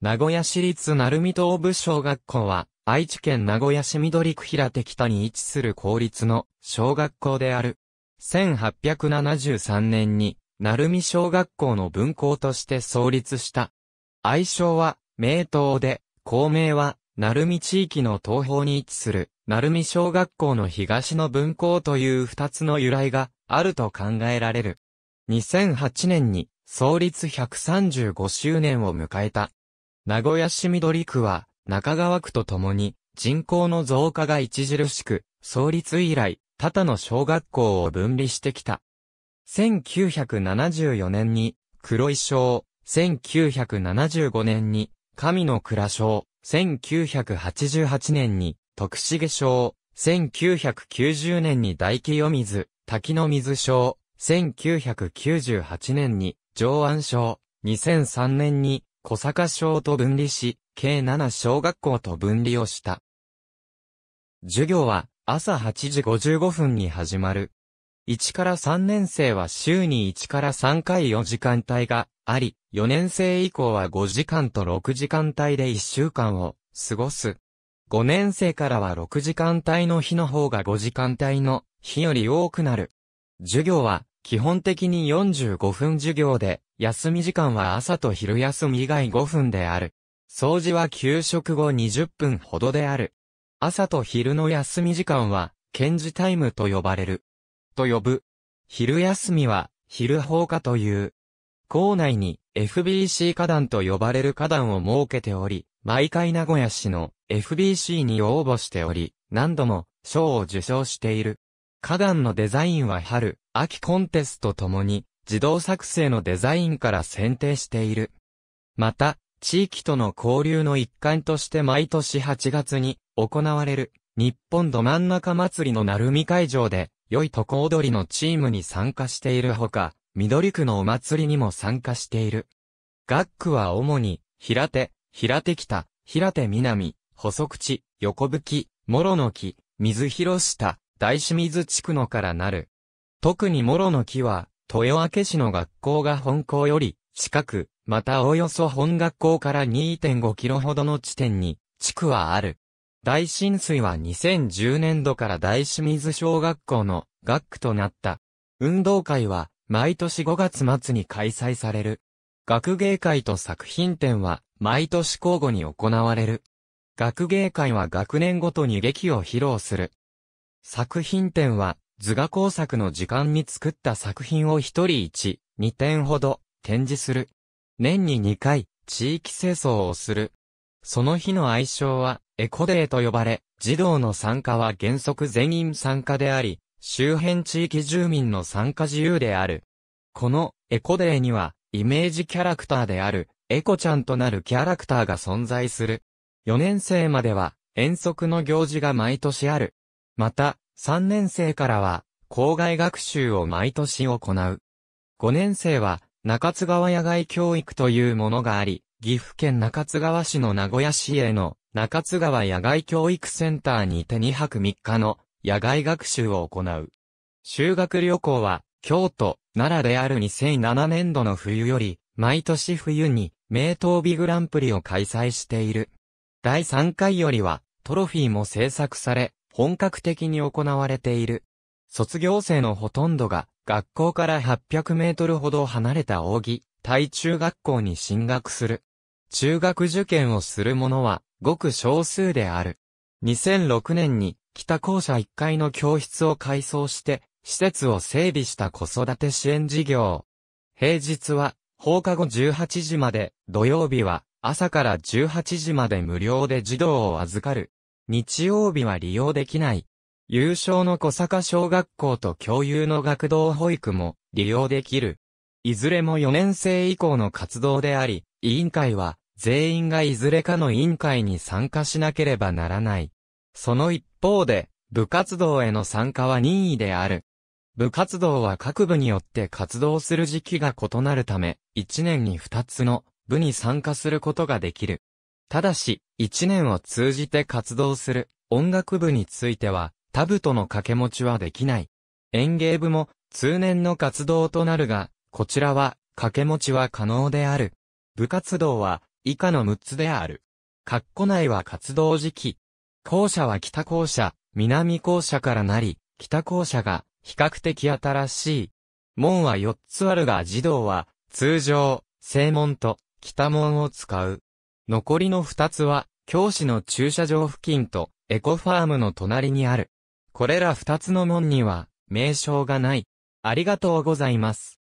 名古屋市立鳴海東部小学校は、愛知県名古屋市緑区平手北に位置する公立の小学校である。1873年に、鳴海小学校の分校として創立した。愛称は、名東で、校名は、鳴海地域の東方に位置する、鳴海小学校の東の分校という二つの由来があると考えられる。2008年に、創立135周年を迎えた。名古屋市緑区は、中川区とともに、人口の増加が著しく、創立以来、多々の小学校を分離してきた。1974年に、黒井省、1975年に、神の倉省、1988年に、徳重省、1990年に大清水、滝の水省、1998年に、上安省、2003年に、小坂小と分離し、計7小学校と分離をした。授業は朝8時55分に始まる。1から3年生は週に1から3回4時間帯があり、4年生以降は5時間と6時間帯で1週間を過ごす。5年生からは6時間帯の日の方が5時間帯の日より多くなる。授業は基本的に45分授業で、休み時間は朝と昼休み以外5分である。掃除は給食後20分ほどである。朝と昼の休み時間は、検事タイムと呼ばれる。と呼ぶ。昼休みは、昼放課という。校内に FBC 花壇と呼ばれる花壇を設けており、毎回名古屋市の FBC に応募しており、何度も賞を受賞している。花壇のデザインは春、秋コンテストともに自動作成のデザインから選定している。また、地域との交流の一環として毎年8月に行われる日本ど真ん中祭りの鳴海会場で良いとこ踊りのチームに参加しているほか、緑区のお祭りにも参加している。学区は主に平手、平手北、平手南、細口、横吹、き、諸の木、水広下、大清水地区のからなる。特に諸の木は、豊明市の学校が本校より、近く、またおよそ本学校から2.5キロほどの地点に、地区はある。大浸水は2010年度から大清水小学校の学区となった。運動会は毎年5月末に開催される。学芸会と作品展は毎年交互に行われる。学芸会は学年ごとに劇を披露する。作品展は図画工作の時間に作った作品を一人一、二点ほど展示する。年に二回、地域清掃をする。その日の愛称は、エコデーと呼ばれ、児童の参加は原則全員参加であり、周辺地域住民の参加自由である。この、エコデーには、イメージキャラクターである、エコちゃんとなるキャラクターが存在する。4年生までは、遠足の行事が毎年ある。また、3年生からは、校外学習を毎年行う。5年生は、中津川野外教育というものがあり、岐阜県中津川市の名古屋市への中津川野外教育センターにて2泊3日の野外学習を行う。修学旅行は、京都、奈良である2007年度の冬より、毎年冬に、名東美グランプリを開催している。第3回よりは、トロフィーも制作され、本格的に行われている。卒業生のほとんどが学校から800メートルほど離れた扇、対中学校に進学する。中学受験をする者はごく少数である。2006年に北校舎1階の教室を改装して施設を整備した子育て支援事業。平日は放課後18時まで、土曜日は朝から18時まで無料で児童を預かる日曜日は利用できない。優勝の小坂小学校と共有の学童保育も利用できる。いずれも4年生以降の活動であり、委員会は全員がいずれかの委員会に参加しなければならない。その一方で、部活動への参加は任意である。部活動は各部によって活動する時期が異なるため、1年に2つの部に参加することができる。ただし、一年を通じて活動する音楽部については、他部との掛け持ちはできない。演芸部も通年の活動となるが、こちらは掛け持ちは可能である。部活動は以下の6つである。括弧内は活動時期。校舎は北校舎、南校舎からなり、北校舎が比較的新しい。門は4つあるが児童は通常、正門と北門を使う。残りの二つは、教師の駐車場付近と、エコファームの隣にある。これら二つの門には、名称がない。ありがとうございます。